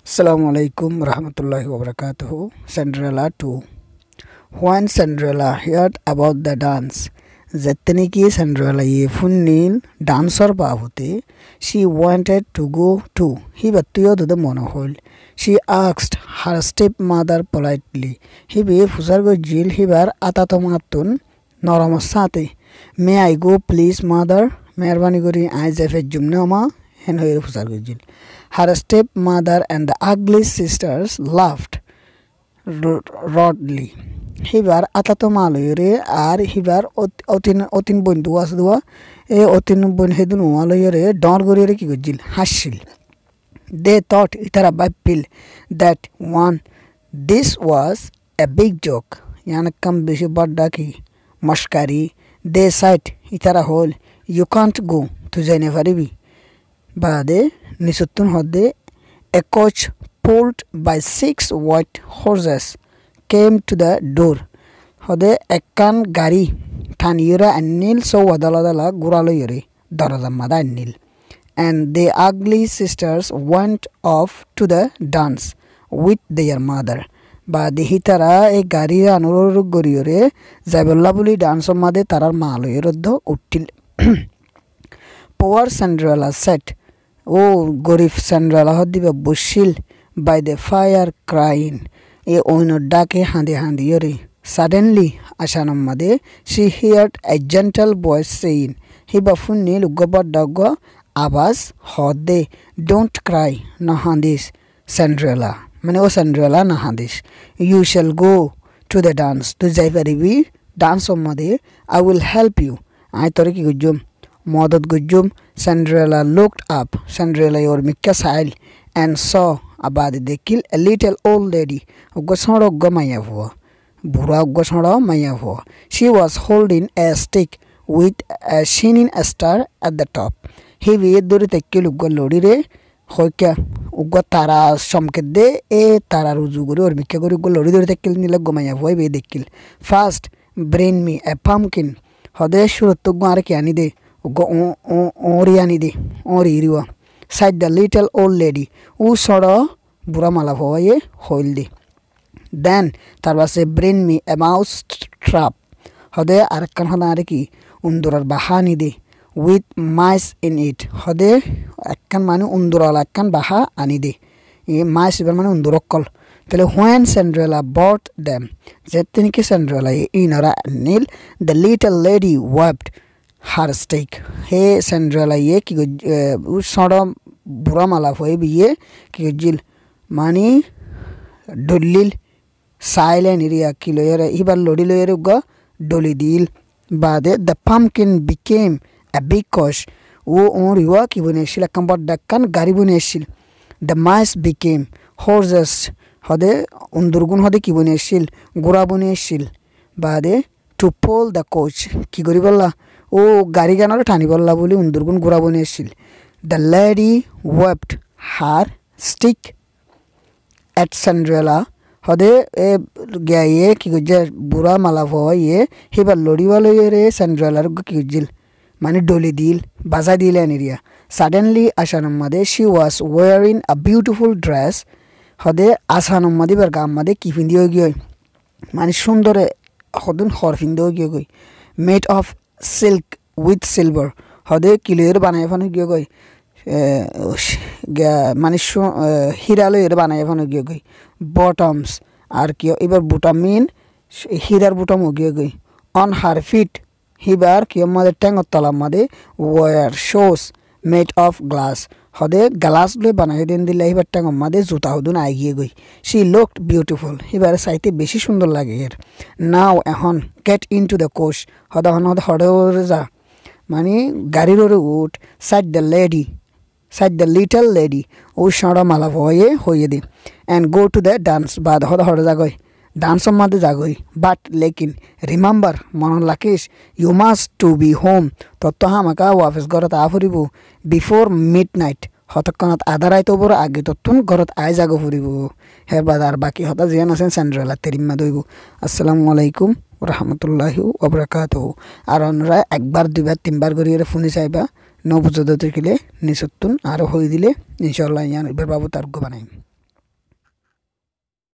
Assalamualaikum warahmatullahi wabarakatuh. Cinderella 2. When Cinderella heard about the dance, जितने की सेंड्रेला ये फुन्नील डांसर बा होते she wanted to go to ही बत्तियो दो मोनोहोल शी आक्स्ड हर स्टेप मादर पोलाइटली ही बे फुसर गो जेल ही आता तो मातुन नरम साते मे आई गो प्लीज मादर मेहरबानी करी आई जेफे जुमने Henhoyer Fusargujil. Her stepmother and the ugly sisters laughed rodly. সিবাৰ আটাটো মালহীৰে আৰু সিবাৰ অতিন অতিন বন্ধু আছে দোৱা এই অতিন বন্ধু সেইটো নোহালহীৰে ডৰ গৰিৰে কি কৰিছিল হাঁচিল দে থট ইটাৰা ভাবিল that one this was a big joke ইয়ানক কাম বেছি বাৰ্ডা কি মস্কাৰী দে চাইট ইটাৰা হ'ল ইউ কাণ্ট গো তুই যাই নাপাৰিবি Bade Nisutun Hode, a coach pulled by six white horses came to the door. Hode Ekan Gari, Tanira and Nil so Wadaladala Guraloyuri, Doradamada and Nil. And the ugly sisters went off to the dance with their mother. বাদিহি তারা এই গাড়ির অনুরোধ গরিয়রে জাইবল্লা বুলি dance মাদে তারার মালয়ের উঠিল poor Cinderella sat O Gorif Sandralahoddiba Bushil, by the fire crying, E Onodake Handi Handiori. Suddenly, Ashanamade, she heard a gentle voice saying, Hibafuni Lugoba Dago, Abbas, Hode, don't cry, Nahandis, Cinderella. মানে ও Cinderella না হাদিস you shall go to the dance তুই যাই পারিবি dance সম্বন্ধে I will help you আই তোরে কি গুজুম মদত গুজুম Cinderella looked up, Cinderella your Mikkasail, and saw about they kill a little old lady. She was holding a stick with a shining star at the top. He durite kill Golodire, Hoka, Uga Tara E Tara Ruzuguri or Mikaguri Golodire kill Nila We they kill. First, bring me a pumpkin. Hode Shurutugmarkianide. ओरियानिदे ओरिरुआ said the little old lady उ सड़ बुरा माला हो ये होइल दे দেন তারপর আছে ব্রেন মি এমাউস ট্রাপ হদে আরেকখান হদে আর কি উন্দুরার বাহা নিদে উইথ মাইস ইন ইট হদে একখান মানে উন্দুরালা একখান বাহা আনি দে ই মাইস এবার মানে উন্দুরকল তাহলে হোয়েন সেন্ড্রেলা বট ড্যাম যে তিনকে সেন্ড্রেলা ইনরা নীল the little lady wept her stick हे सेंट्रल ये कि सड़ा बुरा माला हुए भी ये कि जिल मानी डुल्लिल साइलेंट एरिया की लोयर ही बार लोडी लोयर उगा डोली दिल बाद the pumpkin became a big coach वो ओर युवा कि बुनेशिल कंबट डक्कन गारी बुनेशिल द माइस बिकेम हॉर्सेस হদে উন্দুরগুণ হদে কি বনিয়েছিল গোড়া বনিয়েছিল বাদে টু পোল দ্য কোচ কি করি বললা ঠানি বললা বলে ಬೋಲಿ ಉಂದುರ್ಗುನ್ ಗುರಾಬೋನಿ ಎಸ್ಸಿಲ್ the lady waved her stick at Cinderella হদে এ গিয়ে কি করছে বুড়া মালা ভয় ইয়ে সেবার লড়িওয়ালে রে সেন্ড্রেলার কি করছিল মানে ডলি দিল বাজা দিলে এরিয়া সাডেনলি নম্মাদে she was wearing a beautiful dress হদে আশানম্মাদি বার গাম্মাদে কি পিন্দিও গিয়ে মানে সুন্দরে হদুন হর পিন্দিও গিয়ে গই made of silk with silver হদে কিলোয়ের বানাই ফানো গিয়ে গই মানে হীরালয়ের বানাই ফানো গিয়ে গই বটমস আর কি এবার বুটামিন হিরার হীরার বুটাম গিয়ে গই অন হার ফিট হিবার কি মাদের ট্যাঙ্গর তলা আমাদের wore shoes made of glass হদে গ্লাস লই বানাই দিন দিলে এবার টাকা মাদে জুতা হদুন আগিয়ে গই সি লুক বিউটিফুল এবার সাইতে বেশি সুন্দর লাগে এর নাও এখন গেট ইন টু দ্য কোষ হদা হন হদে হরে যা মানে গাড়ির ওরে উঠ said the lady said the little lady ও সাঁড়া মালা ভয়ে হইয়ে দি and go to the dance বাদ হদা হরে যা গই ডান্স মাদে যাগৈ বাট লেকিন ৰিমাম্বাৰ মনত লাকিছ you must to be home তত্তহা মাকা ৱাফিচ ঘৰত আহ ফুৰিব বিফৰ মিড নাইট হতকনত আধাৰ আইতবোৰ আগে তত্তন ঘৰত আই যাগ ফুৰিব হেবাদ আৰু বাকী হতা যিয়ে নাছে চেণ্ড্ৰেলা তেৰিমা ধৰিব আছালামু আলাইকুম ৰহমতুল্লাহ অবৰাকাত হ আৰু অনুৰাই একবাৰ দুবাৰ তিনিবাৰ কৰি ফোন চাইবা নবুজত থাকিলে নিচত্তন আৰু হৈ দিলে নিশ্চয় ইয়াৰ বাবদ আৰোগ্য বনাইম